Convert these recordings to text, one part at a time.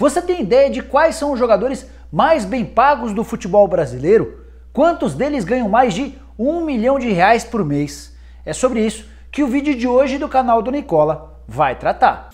Você tem ideia de quais são os jogadores mais bem pagos do futebol brasileiro? Quantos deles ganham mais de um milhão de reais por mês? É sobre isso que o vídeo de hoje do canal do Nicola vai tratar.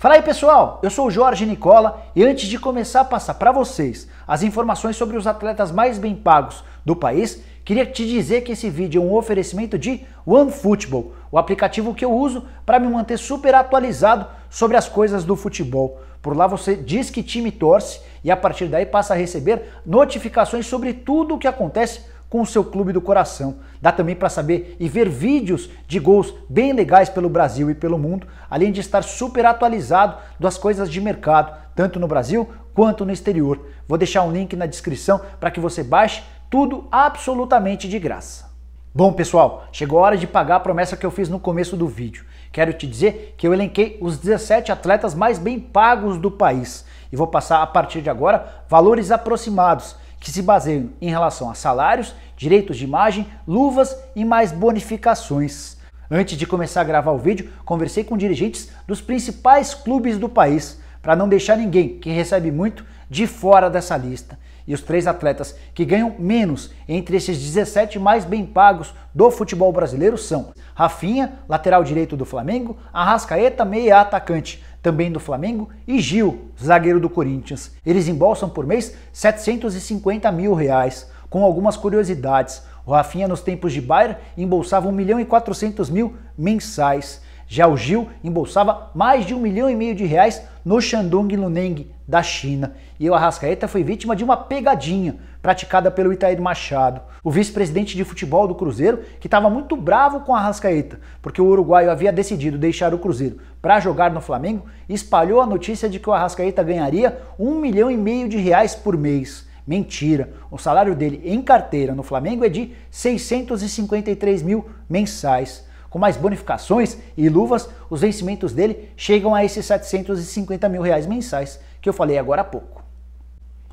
Fala aí pessoal, eu sou o Jorge Nicola e antes de começar a passar para vocês as informações sobre os atletas mais bem pagos do país, queria te dizer que esse vídeo é um oferecimento de OneFootball, o aplicativo que eu uso para me manter super atualizado sobre as coisas do futebol. Por lá você diz que time torce e a partir daí passa a receber notificações sobre tudo o que acontece com o seu clube do coração. Dá também para saber e ver vídeos de gols bem legais pelo Brasil e pelo mundo, além de estar super atualizado das coisas de mercado, tanto no Brasil quanto no exterior. Vou deixar um link na descrição para que você baixe tudo absolutamente de graça. Bom, pessoal, chegou a hora de pagar a promessa que eu fiz no começo do vídeo. Quero te dizer que eu elenquei os 17 atletas mais bem pagos do país e vou passar a partir de agora valores aproximados que se baseiam em relação a salários, direitos de imagem, luvas e mais bonificações. Antes de começar a gravar o vídeo, conversei com dirigentes dos principais clubes do país para não deixar ninguém que recebe muito de fora dessa lista. E os três atletas que ganham menos entre esses 17 mais bem pagos do futebol brasileiro são Rafinha, lateral direito do Flamengo, Arrascaeta, meia atacante, também do Flamengo, e Gil, zagueiro do Corinthians. Eles embolsam por mês 750 mil reais. Com algumas curiosidades, o Rafinha nos tempos de Bayern embolsava 1 milhão e 400 mil mensais. Já o Gil embolsava mais de um milhão e meio de reais no Shandong Luneng da China e o Arrascaeta foi vítima de uma pegadinha praticada pelo Itair Machado, o vice-presidente de futebol do Cruzeiro, que estava muito bravo com a Arrascaeta, porque o uruguaio havia decidido deixar o Cruzeiro para jogar no Flamengo, espalhou a notícia de que o Arrascaeta ganharia um milhão e meio de reais por mês. Mentira! O salário dele em carteira no Flamengo é de 653 mil mensais. Com mais bonificações e luvas, os vencimentos dele chegam a esses 750 mil reais mensais que eu falei agora há pouco.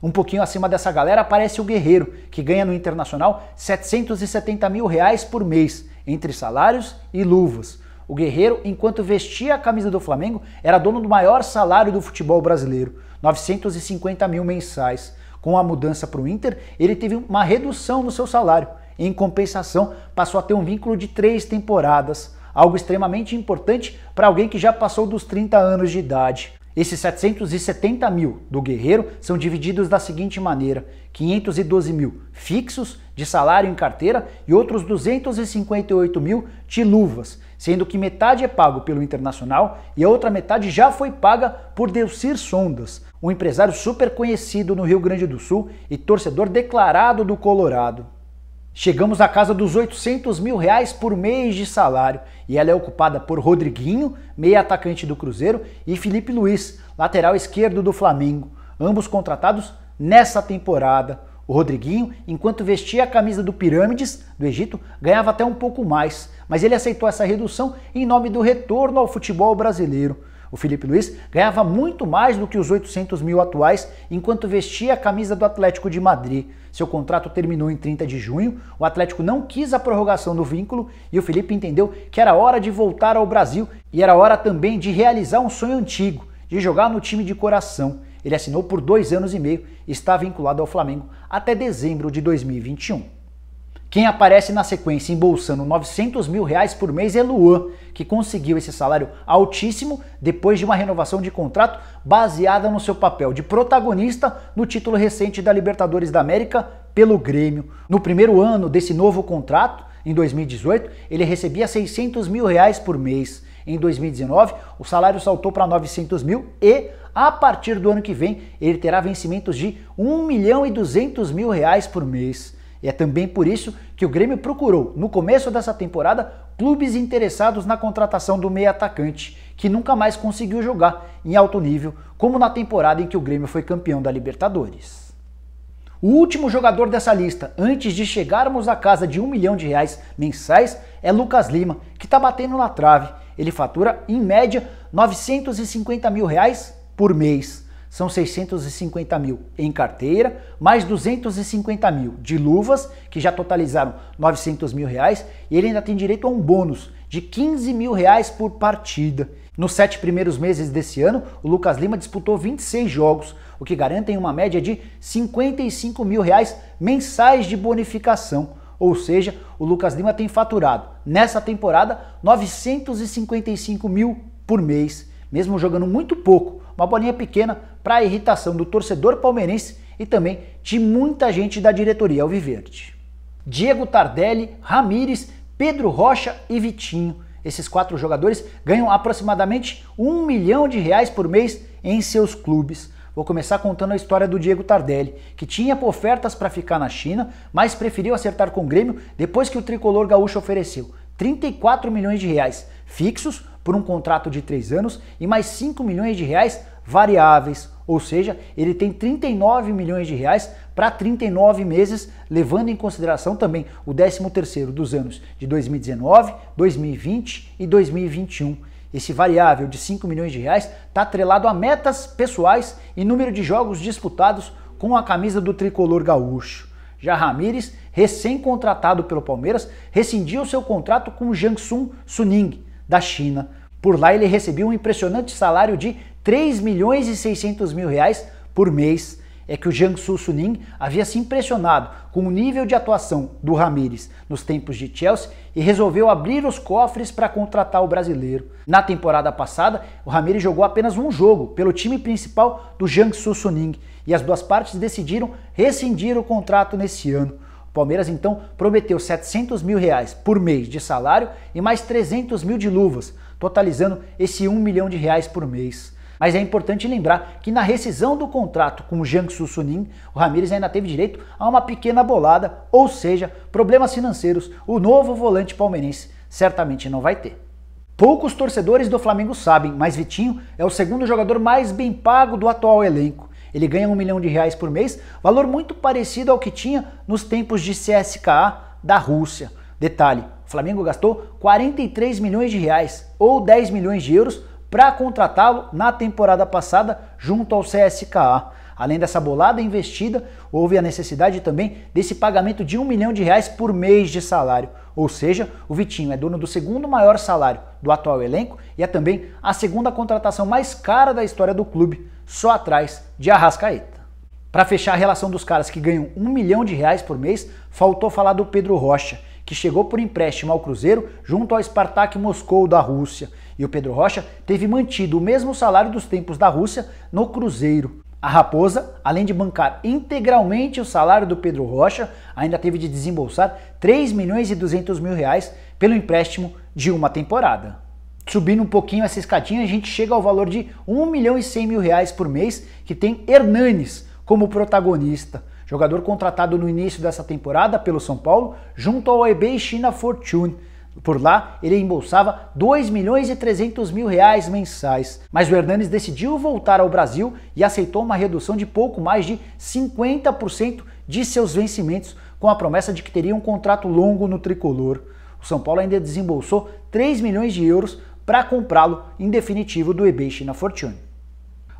Um pouquinho acima dessa galera aparece o Guerreiro, que ganha no Internacional 770 mil reais por mês, entre salários e luvas. O Guerreiro, enquanto vestia a camisa do Flamengo, era dono do maior salário do futebol brasileiro, 950 mil mensais. Com a mudança para o Inter, ele teve uma redução no seu salário em compensação, passou a ter um vínculo de três temporadas, algo extremamente importante para alguém que já passou dos 30 anos de idade. Esses 770 mil do Guerreiro são divididos da seguinte maneira: 512 mil fixos de salário em carteira e outros 258 mil de luvas, sendo que metade é pago pelo Internacional e a outra metade já foi paga por Delcir Sondas, um empresário super conhecido no Rio Grande do Sul e torcedor declarado do Colorado. Chegamos à casa dos 800 mil reais por mês de salário e ela é ocupada por Rodriguinho, meia atacante do Cruzeiro, e Felipe Luiz, lateral esquerdo do Flamengo, ambos contratados nessa temporada. O Rodriguinho, enquanto vestia a camisa do Pirâmides do Egito, ganhava até um pouco mais, mas ele aceitou essa redução em nome do retorno ao futebol brasileiro. O Felipe Luiz ganhava muito mais do que os 800 mil atuais enquanto vestia a camisa do Atlético de Madrid. Seu contrato terminou em 30 de junho, o Atlético não quis a prorrogação do vínculo e o Felipe entendeu que era hora de voltar ao Brasil e era hora também de realizar um sonho antigo, de jogar no time de coração. Ele assinou por dois anos e meio e está vinculado ao Flamengo até dezembro de 2021. Quem aparece na sequência embolsando 900 mil reais por mês é Luan, que conseguiu esse salário altíssimo depois de uma renovação de contrato baseada no seu papel de protagonista no título recente da Libertadores da América pelo Grêmio. No primeiro ano desse novo contrato, em 2018, ele recebia 600 mil reais por mês. Em 2019, o salário saltou para 900 mil e a partir do ano que vem ele terá vencimentos de 1 milhão e 200 mil reais por mês. E é também por isso que o Grêmio procurou, no começo dessa temporada, clubes interessados na contratação do meio atacante, que nunca mais conseguiu jogar em alto nível, como na temporada em que o Grêmio foi campeão da Libertadores. O último jogador dessa lista, antes de chegarmos à casa de um milhão de reais mensais, é Lucas Lima, que está batendo na trave. Ele fatura, em média, 950 mil reais por mês são 650 mil em carteira, mais 250 mil de luvas, que já totalizaram 900 mil reais, e ele ainda tem direito a um bônus de 15 mil reais por partida. Nos sete primeiros meses desse ano, o Lucas Lima disputou 26 jogos, o que garantem uma média de 55 mil reais mensais de bonificação. Ou seja, o Lucas Lima tem faturado, nessa temporada, 955 mil por mês, mesmo jogando muito pouco uma bolinha pequena para a irritação do torcedor palmeirense e também de muita gente da diretoria Alviverde. Diego Tardelli, Ramires, Pedro Rocha e Vitinho. Esses quatro jogadores ganham aproximadamente um milhão de reais por mês em seus clubes. Vou começar contando a história do Diego Tardelli, que tinha ofertas para ficar na China, mas preferiu acertar com o Grêmio depois que o tricolor gaúcho ofereceu 34 milhões de reais fixos por um contrato de três anos e mais 5 milhões de reais variáveis, ou seja, ele tem 39 milhões de reais para 39 meses, levando em consideração também o 13º dos anos de 2019, 2020 e 2021. Esse variável de 5 milhões de reais está atrelado a metas pessoais e número de jogos disputados com a camisa do tricolor gaúcho. Já Ramires, recém-contratado pelo Palmeiras, rescindiu seu contrato com o Jangsung Suning da China. Por lá ele recebeu um impressionante salário de 3 milhões e 600 mil reais por mês. É que o Jiangsu Suning havia se impressionado com o nível de atuação do Ramires nos tempos de Chelsea e resolveu abrir os cofres para contratar o brasileiro. Na temporada passada, o Ramires jogou apenas um jogo pelo time principal do Jiangsu Suning e as duas partes decidiram rescindir o contrato nesse ano. Palmeiras então prometeu 700 mil reais por mês de salário e mais 300 mil de luvas, totalizando esse 1 milhão de reais por mês. Mas é importante lembrar que na rescisão do contrato com o Jiangsu Suning, o Ramires ainda teve direito a uma pequena bolada, ou seja, problemas financeiros, o novo volante palmeirense certamente não vai ter. Poucos torcedores do Flamengo sabem, mas Vitinho é o segundo jogador mais bem pago do atual elenco. Ele ganha um milhão de reais por mês, valor muito parecido ao que tinha nos tempos de CSKA da Rússia. Detalhe: o Flamengo gastou 43 milhões de reais ou 10 milhões de euros para contratá-lo na temporada passada junto ao CSKA. Além dessa bolada investida, houve a necessidade também desse pagamento de um milhão de reais por mês de salário. Ou seja, o Vitinho é dono do segundo maior salário do atual elenco e é também a segunda contratação mais cara da história do clube, só atrás de Arrascaeta. Para fechar a relação dos caras que ganham um milhão de reais por mês, faltou falar do Pedro Rocha, que chegou por empréstimo ao Cruzeiro junto ao Spartak Moscou da Rússia. E o Pedro Rocha teve mantido o mesmo salário dos tempos da Rússia no Cruzeiro. A Raposa, além de bancar integralmente o salário do Pedro Rocha, ainda teve de desembolsar 3 milhões e 200 mil reais pelo empréstimo de uma temporada. Subindo um pouquinho essa escadinha, a gente chega ao valor de 1 milhão e 100 mil reais por mês, que tem Hernanes como protagonista, jogador contratado no início dessa temporada pelo São Paulo, junto ao EB China Fortune, por lá, ele embolsava 2 milhões e 300 mil reais mensais, mas o Hernanes decidiu voltar ao Brasil e aceitou uma redução de pouco mais de 50% de seus vencimentos, com a promessa de que teria um contrato longo no tricolor. O São Paulo ainda desembolsou 3 milhões de euros para comprá-lo em definitivo do eBay na Fortune.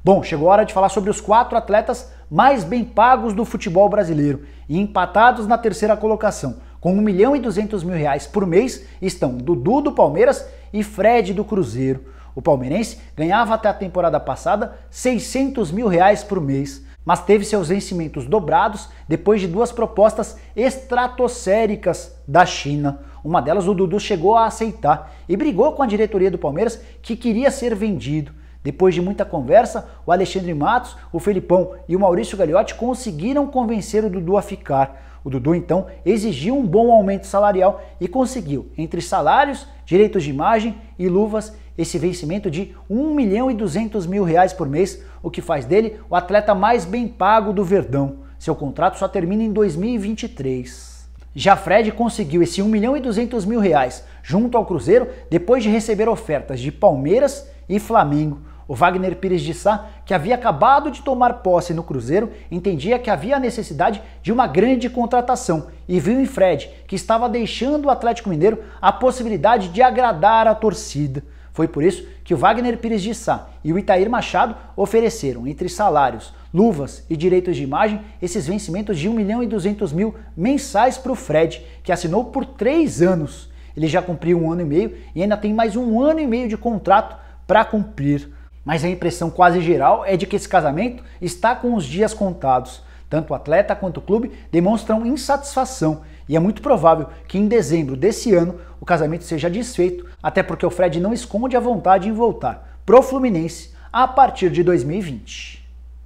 Bom, chegou a hora de falar sobre os quatro atletas mais bem pagos do futebol brasileiro e empatados na terceira colocação, com 1 milhão e 200 mil reais por mês estão Dudu do Palmeiras e Fred do Cruzeiro. O palmeirense ganhava até a temporada passada 600 mil reais por mês, mas teve seus vencimentos dobrados depois de duas propostas estratosféricas da China. Uma delas o Dudu chegou a aceitar e brigou com a diretoria do Palmeiras que queria ser vendido. Depois de muita conversa, o Alexandre Matos, o Felipão e o Maurício Gagliotti conseguiram convencer o Dudu a ficar. O Dudu então exigiu um bom aumento salarial e conseguiu, entre salários, direitos de imagem e luvas, esse vencimento de 1 milhão e 200 mil reais por mês, o que faz dele o atleta mais bem pago do Verdão. Seu contrato só termina em 2023. Já Fred conseguiu esse 1 milhão e 200 mil reais junto ao Cruzeiro depois de receber ofertas de Palmeiras e Flamengo. O Wagner Pires de Sá, que havia acabado de tomar posse no Cruzeiro, entendia que havia a necessidade de uma grande contratação e viu em Fred, que estava deixando o Atlético Mineiro, a possibilidade de agradar a torcida. Foi por isso que o Wagner Pires de Sá e o Itair Machado ofereceram, entre salários, luvas e direitos de imagem, esses vencimentos de 1 milhão e 200 mil mensais para o Fred, que assinou por três anos. Ele já cumpriu um ano e meio e ainda tem mais um ano e meio de contrato para cumprir mas a impressão quase geral é de que esse casamento está com os dias contados. Tanto o atleta quanto o clube demonstram insatisfação e é muito provável que em dezembro desse ano o casamento seja desfeito, até porque o Fred não esconde a vontade em voltar pro Fluminense a partir de 2020.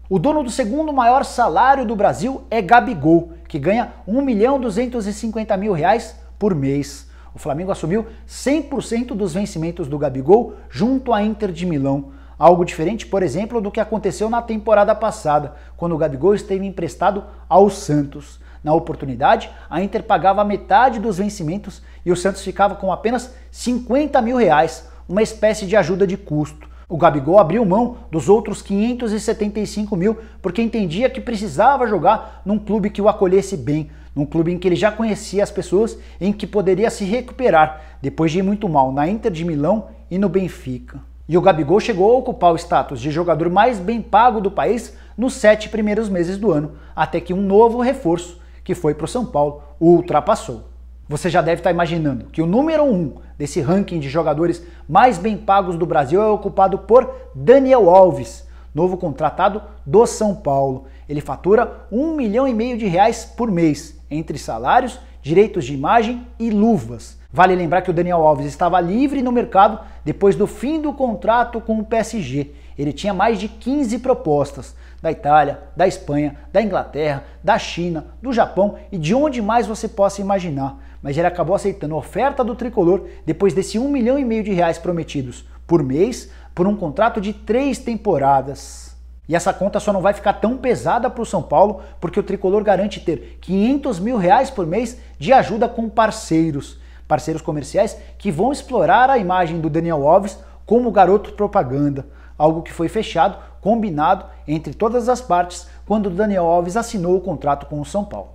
O dono do segundo maior salário do Brasil é Gabigol, que ganha R$ 1.250.000 por mês. O Flamengo assumiu 100% dos vencimentos do Gabigol junto à Inter de Milão. Algo diferente, por exemplo, do que aconteceu na temporada passada, quando o Gabigol esteve emprestado ao Santos. Na oportunidade, a Inter pagava metade dos vencimentos e o Santos ficava com apenas 50 mil reais, uma espécie de ajuda de custo. O Gabigol abriu mão dos outros 575 mil porque entendia que precisava jogar num clube que o acolhesse bem, num clube em que ele já conhecia as pessoas, e em que poderia se recuperar depois de ir muito mal na Inter de Milão e no Benfica. E o Gabigol chegou a ocupar o status de jogador mais bem pago do país nos sete primeiros meses do ano, até que um novo reforço, que foi para o São Paulo, o ultrapassou. Você já deve estar tá imaginando que o número um desse ranking de jogadores mais bem pagos do Brasil é ocupado por Daniel Alves, novo contratado do São Paulo. Ele fatura um milhão e meio de reais por mês, entre salários, direitos de imagem e luvas. Vale lembrar que o Daniel Alves estava livre no mercado depois do fim do contrato com o PSG. Ele tinha mais de 15 propostas da Itália, da Espanha, da Inglaterra, da China, do Japão e de onde mais você possa imaginar. Mas ele acabou aceitando a oferta do tricolor depois desse um milhão e meio de reais prometidos por mês por um contrato de três temporadas. E essa conta só não vai ficar tão pesada para o São Paulo porque o tricolor garante ter 500 mil reais por mês de ajuda com parceiros parceiros comerciais que vão explorar a imagem do Daniel Alves como garoto propaganda, algo que foi fechado, combinado entre todas as partes quando o Daniel Alves assinou o contrato com o São Paulo.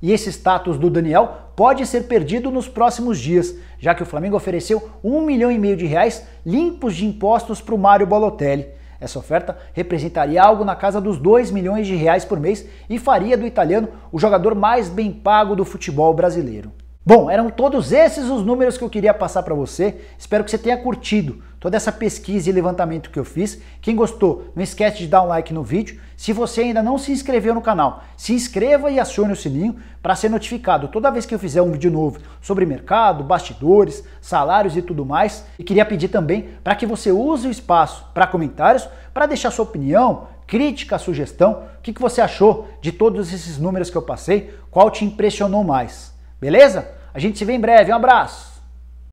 E esse status do Daniel pode ser perdido nos próximos dias, já que o Flamengo ofereceu um milhão e meio de reais limpos de impostos para o Mário Balotelli. Essa oferta representaria algo na casa dos 2 milhões de reais por mês e faria do italiano o jogador mais bem pago do futebol brasileiro. Bom, eram todos esses os números que eu queria passar para você. Espero que você tenha curtido toda essa pesquisa e levantamento que eu fiz. Quem gostou, não esquece de dar um like no vídeo. Se você ainda não se inscreveu no canal, se inscreva e acione o sininho para ser notificado toda vez que eu fizer um vídeo novo sobre mercado, bastidores, salários e tudo mais. E queria pedir também para que você use o espaço para comentários, para deixar sua opinião, crítica, sugestão. O que, que você achou de todos esses números que eu passei? Qual te impressionou mais? Beleza? A gente se vê em breve. Um abraço!